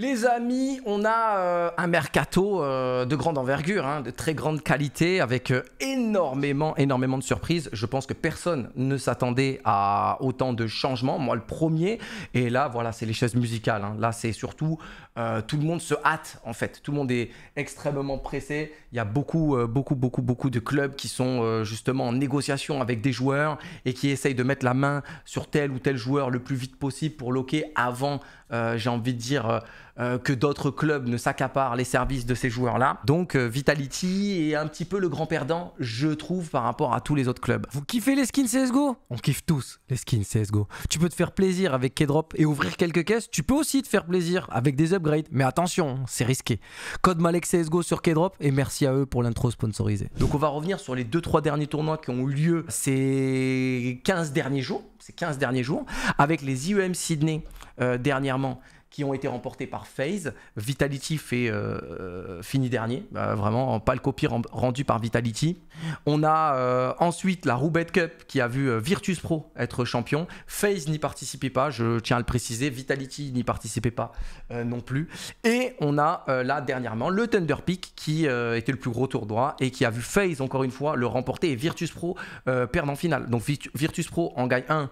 Les amis, on a euh, un mercato euh, de grande envergure, hein, de très grande qualité, avec euh, énormément, énormément de surprises. Je pense que personne ne s'attendait à autant de changements, moi le premier. Et là, voilà, c'est les chaises musicales. Hein. Là, c'est surtout tout le monde se hâte, en fait. Tout le monde est extrêmement pressé. Il y a beaucoup, beaucoup, beaucoup, beaucoup de clubs qui sont justement en négociation avec des joueurs et qui essayent de mettre la main sur tel ou tel joueur le plus vite possible pour loquer avant euh, j'ai envie de dire euh, euh, que d'autres clubs ne s'accaparent les services de ces joueurs-là. Donc Vitality est un petit peu le grand perdant, je trouve, par rapport à tous les autres clubs. Vous kiffez les skins CSGO On kiffe tous les skins CSGO. Tu peux te faire plaisir avec K-Drop et ouvrir quelques caisses. Tu peux aussi te faire plaisir avec des upgrades. Mais attention, c'est risqué. Code Malek CSGO sur K-Drop et merci à eux pour l'intro sponsorisée. Donc on va revenir sur les 2-3 derniers tournois qui ont eu lieu ces 15 derniers jours. Ces 15 derniers jours avec les IEM Sydney euh, dernièrement qui ont été remportés par FaZe. Vitality fait euh, euh, fini dernier, bah, vraiment pas le copier rendu par Vitality. On a ensuite la Roubaix Cup qui a vu Virtus Pro être champion. FaZe n'y participait pas, je tiens à le préciser. Vitality n'y participait pas non plus. Et on a là dernièrement le Thunder Peak qui était le plus gros tournoi et qui a vu FaZe encore une fois le remporter et Virtus Pro perdre en finale. Donc Virtus Pro en gagne 1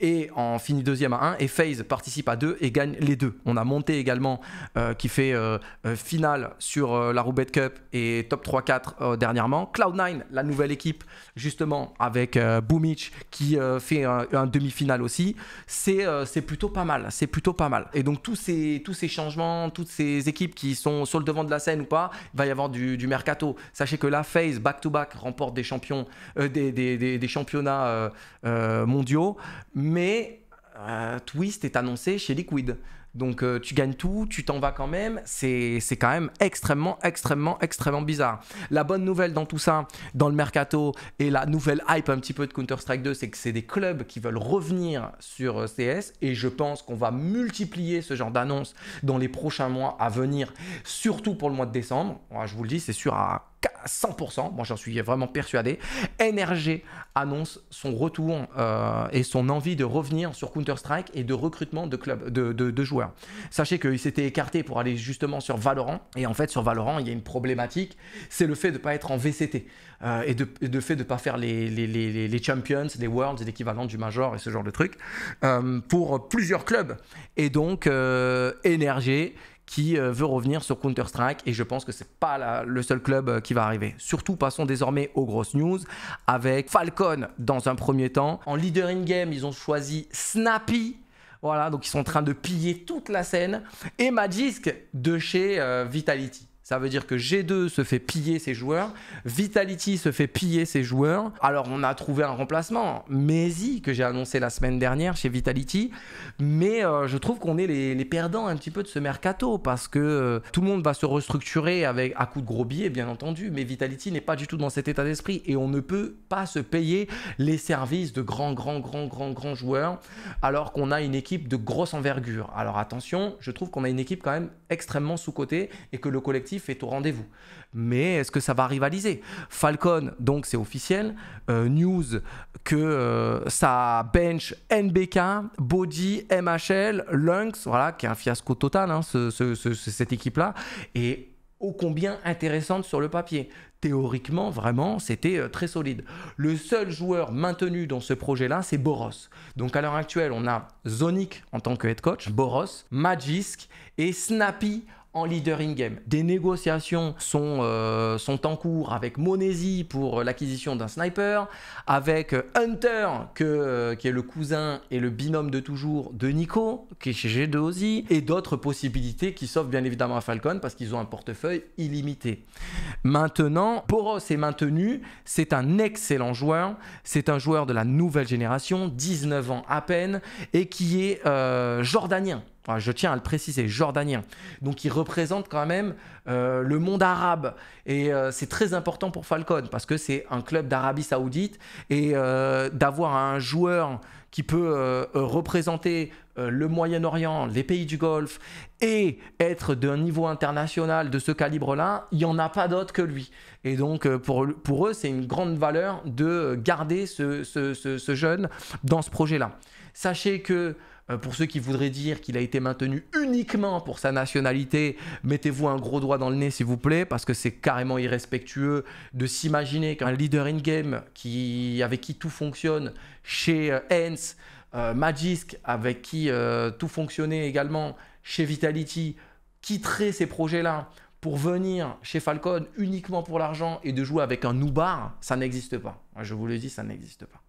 et en finit deuxième à 1 et FaZe participe à 2 et gagne les deux. On a Monté également euh, qui fait euh, euh, finale sur la Roubaix Cup et top 3-4 dernièrement. Cloud9, la nouvelle équipe justement avec Boomich qui fait un, demi-finale aussi. C'est plutôt pas mal, c'est plutôt pas mal. Et donc tous ces, tous ces changements, toutes ces équipes qui sont sur le devant de la scène ou pas, il va y avoir du, mercato. Sachez que la FaZe back-to-back remporte des, champions, des, des, championnats mondiaux mais euh, Twist est annoncé chez Liquid. Donc euh, tu gagnes tout, tu t'en vas quand même, c'est quand même extrêmement, extrêmement, extrêmement bizarre. La bonne nouvelle dans tout ça, dans le mercato, et la nouvelle hype un petit peu de Counter-Strike 2, c'est que c'est des clubs qui veulent revenir sur euh, CS, et je pense qu'on va multiplier ce genre d'annonces dans les prochains mois à venir, surtout pour le mois de décembre. je vous le dis, c'est sûr à 100%, moi j'en suis vraiment persuadé, NRG annonce son retour euh, et son envie de revenir sur Counter-Strike et de recrutement de, club, de, joueurs. Sachez qu'il s'était écarté pour aller justement sur Valorant, et en fait sur Valorant il y a une problématique, c'est le fait de ne pas être en VCT, euh, et, de, fait de ne pas faire les, Champions, les Worlds, l'équivalent du Major et ce genre de trucs, euh, pour plusieurs clubs. Et donc NRG qui euh, veut revenir sur Counter-Strike et je pense que c'est pas le seul club euh, qui va arriver. Surtout passons désormais aux grosses news avec Falcon dans un premier temps. En leader in game, ils ont choisi Snappy. Voilà, donc ils sont en train de piller toute la scène et Magisk de chez euh, Vitality. Ça veut dire que G2 se fait piller ses joueurs, Vitality se fait piller ses joueurs. Alors on a trouvé un remplacement, Maisy, que j'ai annoncé la semaine dernière chez Vitality. Mais euh, je trouve qu'on est les, perdants un petit peu de ce mercato, parce que euh, tout le monde va se restructurer avec, à coup de gros billets, bien entendu. Mais Vitality n'est pas du tout dans cet état d'esprit, et on ne peut pas se payer les services de grands, grands, grands, grands, grands joueurs, alors qu'on a une équipe de grosse envergure. Alors attention, je trouve qu'on a une équipe quand même extrêmement sous-cotée, et que le collectif est au rendez-vous. Mais est-ce que ça va rivaliser Falcon, donc c'est officiel, euh, news que ça euh, bench NBK, Body, MHL, Lynx, voilà, qui est un fiasco total, hein, cette équipe-là, et ô combien intéressante sur le papier. Théoriquement, vraiment, c'était euh, très solide. Le seul joueur maintenu dans ce projet-là, c'est Boros. Donc à l'heure actuelle, on a Zonic en tant que head coach, Boros, Magisk et Snappy en leader in-game. Des négociations sont, euh, sont en cours avec Monesi pour l'acquisition d'un sniper, avec Hunter, que, euh, qui est le cousin et le binôme de toujours de Nico, qui est chez G2 et d'autres possibilités qui s'offrent bien évidemment à Falcon parce qu'ils ont un portefeuille illimité. Maintenant, Poros est maintenu, c'est un excellent joueur, c'est un joueur de la nouvelle génération, 19 ans à peine, et qui est euh, jordanien. Enfin, je tiens à le préciser, jordanien. Donc il représente quand même euh, le monde arabe. Et euh, c'est très important pour Falcon parce que c'est un club d'Arabie saoudite. Et euh, d'avoir un joueur qui peut représenter le Moyen-Orient, les pays du Golfe, et être d'un niveau international de ce calibre-là, il n'y en a pas d'autre que lui. Et donc pour, eux, c'est une grande valeur de garder ce jeune dans ce projet-là. Sachez que euh, pour ceux qui voudraient dire qu'il a été maintenu uniquement pour sa nationalité, mettez-vous un gros doigt dans le nez s'il vous plaît, parce que c'est carrément irrespectueux de s'imaginer qu'un leader in-game qui, avec qui tout fonctionne chez euh, Hens, euh, Magisk, avec qui tout fonctionnait également chez Vitality, quitterait ces projets-là pour venir chez Falcon uniquement pour l'argent et de jouer avec un Noobar, ça n'existe pas. Je vous le dis, ça n'existe pas.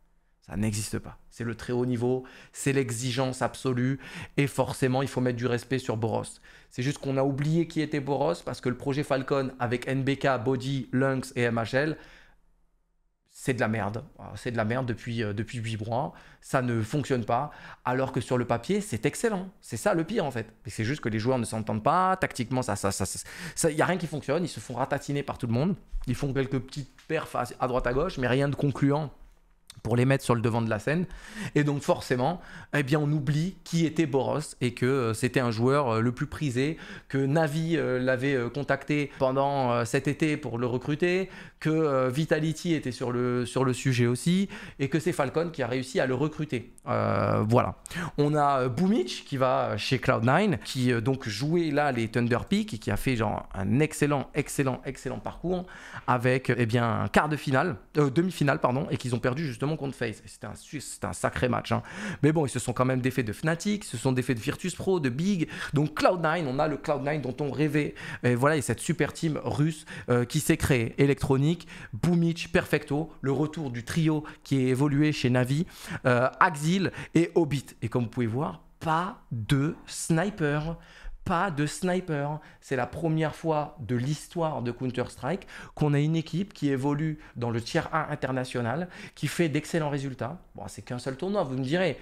Ça n'existe pas. C'est le très haut niveau, c'est l'exigence absolue, et forcément, il faut mettre du respect sur Boros. C'est juste qu'on a oublié qui était Boros, parce que le projet Falcon avec NBK, Body, Lynx et MHL, c'est de la merde. Ah, c'est de la merde depuis, euh, depuis 8 mois, ça ne fonctionne pas, alors que sur le papier, c'est excellent. C'est ça le pire en fait. Mais c'est juste que les joueurs ne s'entendent pas, tactiquement, ça, ça, ça, ça, y a rien qui fonctionne, ils se font ratatiner par tout le monde, ils font quelques petites perfs à droite à gauche, mais rien de concluant pour les mettre sur le devant de la scène. Et donc forcément, eh bien on oublie qui était Boros et que euh, c'était un joueur euh, le plus prisé, que Navi euh, l'avait contacté pendant cet été pour le recruter, que Vitality était sur le, sur le sujet aussi, et que c'est Falcon qui a réussi à le recruter. voilà. On a Boomich qui va chez Cloud9, qui donc jouait là les Thunder Peak et qui a fait genre un excellent, excellent, excellent parcours avec eh bien un quart de finale, demi-finale pardon, et qu'ils ont perdu justement contre face. C'était un, c'est un sacré match. Hein. Mais bon, ils se sont quand même faits de Fnatic, ce sont des faits de Virtus Pro, de Big. Donc Cloud9, on a le Cloud9 dont on rêvait. Et voilà, et cette super team russe euh, qui s'est créée. Electronic, Boomich, Perfecto, le retour du trio qui est évolué chez Navi, euh, Axil et Hobbit. Et comme vous pouvez voir, pas de sniper pas de sniper. C'est la première fois de l'histoire de Counter-Strike qu'on a une équipe qui évolue dans le tier 1 international, qui fait d'excellents résultats. Bon, c'est qu'un seul tournoi, vous me direz,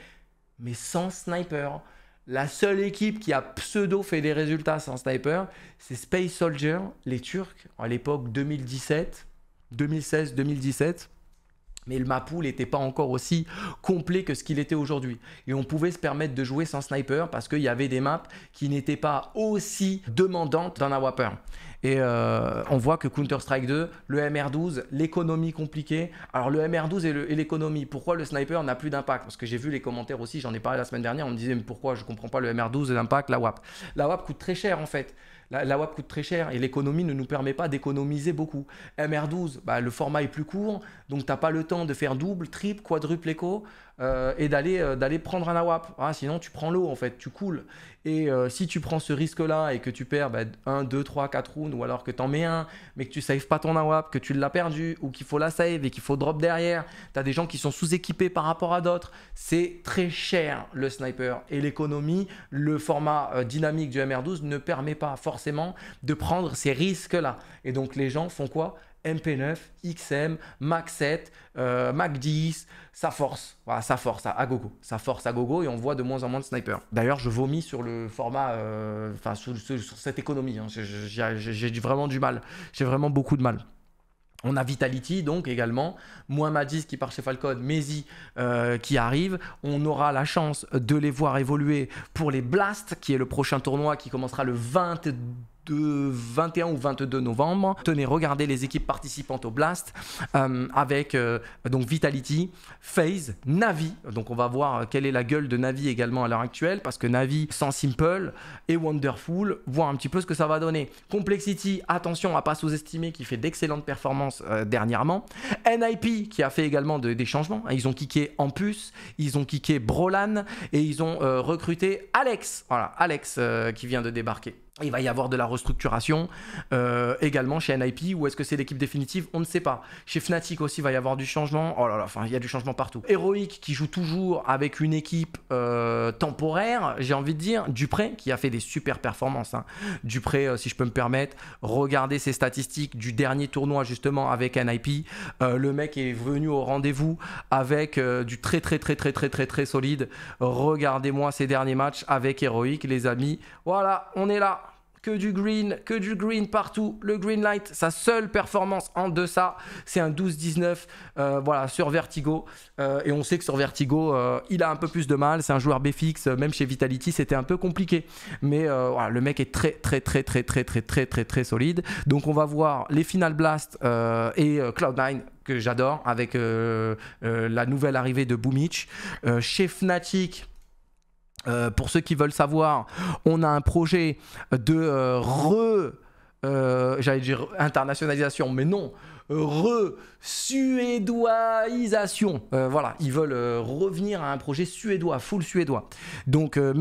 mais sans sniper. La seule équipe qui a pseudo fait des résultats sans sniper, c'est Space Soldier, les Turcs, à l'époque 2017, 2016-2017 mais le pool n'était pas encore aussi complet que ce qu'il était aujourd'hui. Et on pouvait se permettre de jouer sans sniper parce qu'il y avait des maps qui n'étaient pas aussi demandantes d'un AWAPer. Et euh, on voit que Counter-Strike 2, le MR12, l'économie compliquée. Alors le MR12 et l'économie, pourquoi le sniper n'a plus d'impact Parce que j'ai vu les commentaires aussi, j'en ai parlé la semaine dernière, on me disait mais pourquoi je ne comprends pas le MR12 et l'impact, la WAP. La WAP coûte très cher en fait. La, WAP coûte très cher et l'économie ne nous permet pas d'économiser beaucoup. MR12, bah, le format est plus court, donc tu n'as pas le temps de faire double, triple, quadruple écho euh, et d'aller euh, d'aller prendre un AWAP. Ah, sinon, tu prends l'eau en fait, tu coules. Et euh, si tu prends ce risque-là et que tu perds 1, 2, 3, 4 rounds ou alors que tu en mets un, mais que tu saves pas ton AWAP, que tu l'as perdu ou qu'il faut la save et qu'il faut drop derrière, tu as des gens qui sont sous-équipés par rapport à d'autres. C'est très cher le sniper et l'économie, le format dynamique du MR12 ne permet pas forcément forcément de prendre ces risques-là. Et donc les gens font quoi MP9, XM, Mac 7, Mac 10, ça force. ça force à, gogo. Ça force à gogo et on voit de moins en moins de snipers. D'ailleurs, je vomis sur le format, euh, enfin, sur, cette économie. Hein. J'ai vraiment du mal. J'ai vraiment beaucoup de mal. On a Vitality donc également, Dis qui part chez Falcon, Messi euh, qui arrive. On aura la chance de les voir évoluer pour les Blast, qui est le prochain tournoi qui commencera le 22 de 21 ou 22 novembre. Tenez, regardez les équipes participantes au Blast euh, avec euh, donc Vitality, Phase, Navi. Donc on va voir euh, quelle est la gueule de Navi également à l'heure actuelle parce que Navi sans Simple et Wonderful, voir un petit peu ce que ça va donner. Complexity, attention à pas sous-estimer qui fait d'excellentes performances dernièrement. NIP qui a fait également des changements. Hein, ils ont kické Ampus, ils ont kické Brolan et ils ont recruté Alex. Voilà, Alex qui vient de débarquer. Il va y avoir de la restructuration euh, également chez NIP ou est-ce que c'est l'équipe définitive On ne sait pas. Chez Fnatic aussi, il va y avoir du changement. Oh là là, enfin, il y a du changement partout. Heroic qui joue toujours avec une équipe euh, temporaire, j'ai envie de dire. Dupré qui a fait des super performances. Hein. Dupré, euh, si je peux me permettre, regardez ses statistiques du dernier tournoi justement avec NIP. le mec est venu au rendez-vous avec du très très très très très très très solide. Regardez-moi ces derniers matchs avec Heroic, les amis. Voilà, on est là que du green, que du green partout. Le green light, sa seule performance en deçà, c'est un 12-19 euh, voilà, sur Vertigo. Euh, et on sait que sur Vertigo, euh, il a un peu plus de mal. C'est un joueur BFX, même chez Vitality, c'était un peu compliqué. Mais voilà, le mec est très, très, très, très, très, très, très, très, très solide. Donc on va voir les Final Blast et Cloud9 que j'adore avec la nouvelle arrivée de Boomich. chez Fnatic, euh, pour ceux qui veulent savoir, on a un projet de euh, re euh, j'allais dire internationalisation, mais non, re-suédoisation. Euh, voilà, ils veulent euh, revenir à un projet suédois, full suédois. Donc euh,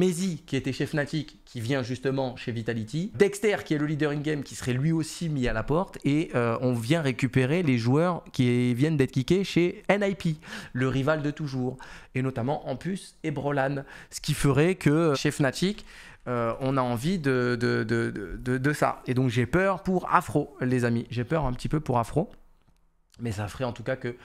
qui était chez Fnatic, qui vient justement chez Vitality, Dexter, qui est le leader in-game, qui serait lui aussi mis à la porte, et on vient récupérer les joueurs qui viennent d'être kickés chez NIP, le rival de toujours, et notamment Ampus et Brolan, ce qui ferait que chez Fnatic, euh, on a envie de, de, ça. Et donc j'ai peur pour Afro, les amis. J'ai peur un petit peu pour Afro. Mais ça ferait en tout cas que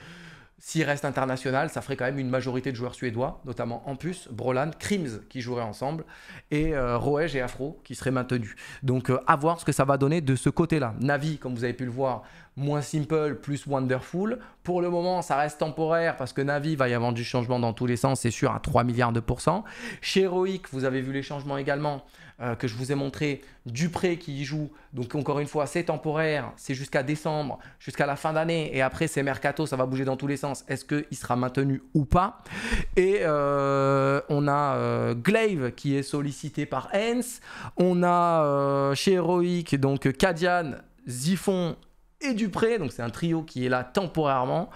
s'il reste international, ça ferait quand même une majorité de joueurs suédois, notamment en plus Broland, Krims qui joueraient ensemble et euh, Roeg et Afro qui seraient maintenus. Donc euh, à voir ce que ça va donner de ce côté-là. Navi, comme vous avez pu le voir, moins simple, plus wonderful. Pour le moment, ça reste temporaire parce que Navi va y avoir du changement dans tous les sens, c'est sûr, à 3 milliards de pourcents. Chez Heroic, vous avez vu les changements également euh, que je vous ai montré. Dupré qui y joue, donc encore une fois, c'est temporaire, c'est jusqu'à décembre, jusqu'à la fin d'année. Et après, c'est Mercato, ça va bouger dans tous les sens. Est-ce qu'il sera maintenu ou pas Et euh, on a euh, Glaive qui est sollicité par Hens. On a chez Heroic, donc Kadian, Zifon et Dupré. Donc c'est un trio qui est là temporairement.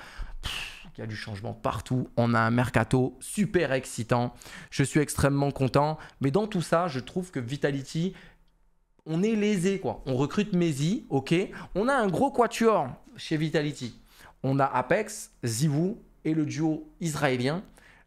il y a du changement partout. On a un mercato super excitant. Je suis extrêmement content. Mais dans tout ça, je trouve que Vitality, on est lésé quoi. On recrute Mezi, ok. On a un gros quatuor chez Vitality. On a Apex, Zivu et le duo israélien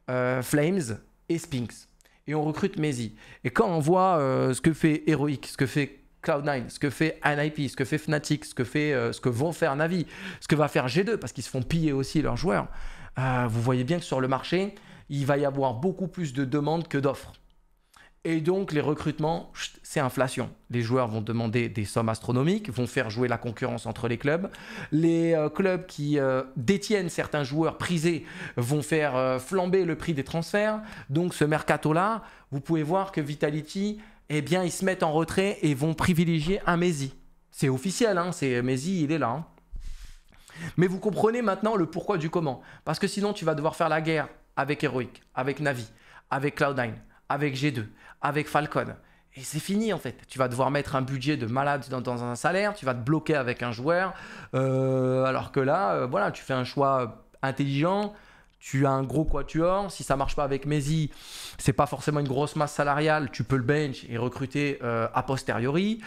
euh, Flames et Sphinx. Et on recrute Mezi. Et quand on voit euh, ce que fait Heroic, ce que fait Cloud9, ce que fait NIP, ce que fait Fnatic, ce que, fait, euh, ce que vont faire Navi, ce que va faire G2, parce qu'ils se font piller aussi leurs joueurs, euh, vous voyez bien que sur le marché, il va y avoir beaucoup plus de demandes que d'offres. Et donc, les recrutements, c'est inflation. Les joueurs vont demander des sommes astronomiques, vont faire jouer la concurrence entre les clubs. Les euh, clubs qui détiennent certains joueurs prisés vont faire flamber le prix des transferts. Donc, ce mercato-là, vous pouvez voir que Vitality eh bien, ils se mettent en retrait et vont privilégier un C'est officiel, hein, c'est Amézy, il est là. Hein. Mais vous comprenez maintenant le pourquoi du comment. Parce que sinon, tu vas devoir faire la guerre avec Heroic, avec Navi, avec Cloud9, avec G2, avec Falcon. Et c'est fini en fait. Tu vas devoir mettre un budget de malade dans, un salaire, tu vas te bloquer avec un joueur. Euh, alors que là, euh, voilà, tu fais un choix intelligent, tu as un gros quatuor. Si ça marche pas avec Messi, c'est pas forcément une grosse masse salariale. Tu peux le bench et recruter euh, a posteriori.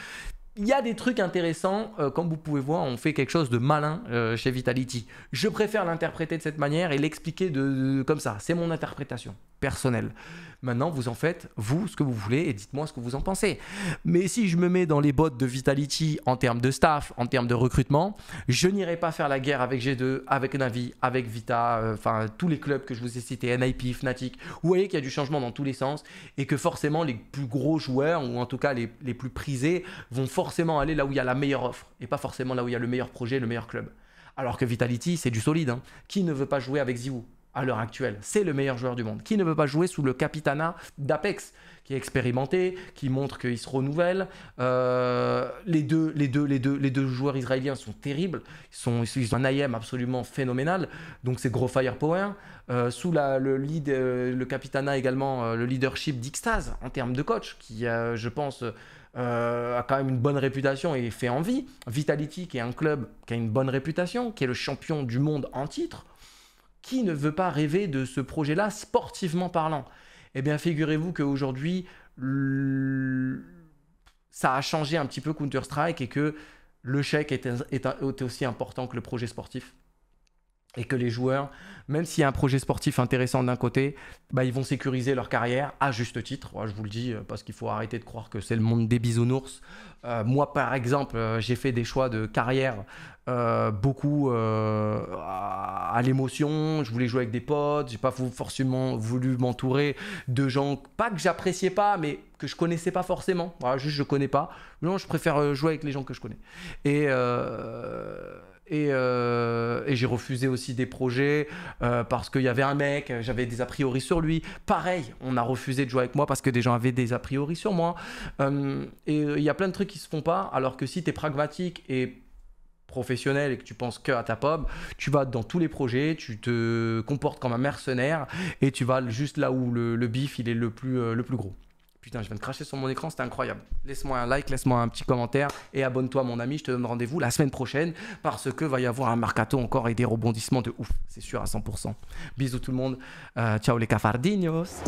Il y a des trucs intéressants. Euh, comme vous pouvez voir, on fait quelque chose de malin euh, chez Vitality. Je préfère l'interpréter de cette manière et l'expliquer de, comme ça. C'est mon interprétation personnel. Maintenant, vous en faites, vous, ce que vous voulez et dites-moi ce que vous en pensez. Mais si je me mets dans les bottes de Vitality en termes de staff, en termes de recrutement, je n'irai pas faire la guerre avec G2, avec Navi, avec Vita, euh, enfin tous les clubs que je vous ai cités, NIP, Fnatic. Vous voyez qu'il y a du changement dans tous les sens et que forcément les plus gros joueurs, ou en tout cas les, plus prisés, vont forcément aller là où il y a la meilleure offre et pas forcément là où il y a le meilleur projet, le meilleur club. Alors que Vitality, c'est du solide. Hein. Qui ne veut pas jouer avec Ziwoo à l'heure actuelle. C'est le meilleur joueur du monde. Qui ne veut pas jouer sous le capitana d'Apex, qui est expérimenté, qui montre qu'il se renouvelle. Euh, les, deux, les, deux, les, les deux joueurs israéliens sont terribles. Ils, sont, ont un IM absolument phénoménal. Donc c'est gros firepower. Euh, sous le lead, euh, le capitana également, le leadership d'Ixtaz en termes de coach, qui je pense... a quand même une bonne réputation et fait envie. Vitality, qui est un club qui a une bonne réputation, qui est le champion du monde en titre, qui ne veut pas rêver de ce projet-là sportivement parlant Eh bien, figurez-vous qu'aujourd'hui, ça a changé un petit peu Counter-Strike et que le chèque est aussi important que le projet sportif et que les joueurs, même s'il y a un projet sportif intéressant d'un côté, bah, ils vont sécuriser leur carrière à juste titre. je vous le dis euh, parce qu'il faut arrêter de croire que c'est le monde des bisounours. Euh, moi, par exemple, euh, j'ai fait des choix de carrière beaucoup à, l'émotion. Je voulais jouer avec des potes. J'ai pas forcément voulu m'entourer de gens, pas que j'appréciais pas, mais que je connaissais pas forcément. juste je connais pas. Non, je préfère jouer avec les gens que je connais. Et euh, et, j'ai refusé aussi des projets euh, parce qu'il y avait un mec, j'avais des a priori sur lui. Pareil, on a refusé de jouer avec moi parce que des gens avaient des a priori sur moi. Euh, et il y a plein de trucs qui se font pas, alors que si tu es pragmatique et professionnel et que tu penses que à ta pop, tu vas dans tous les projets, tu te comportes comme un mercenaire et tu vas juste là où le, le bif il est le plus, le plus gros putain, je viens de cracher sur mon écran, c'était incroyable. Laisse-moi un like, laisse-moi un petit commentaire et abonne-toi, mon ami. Je te donne rendez-vous la semaine prochaine parce que va y avoir un mercato encore et des rebondissements de ouf. C'est sûr à 100%. Bisous tout le monde. Euh, ciao les cafardinos.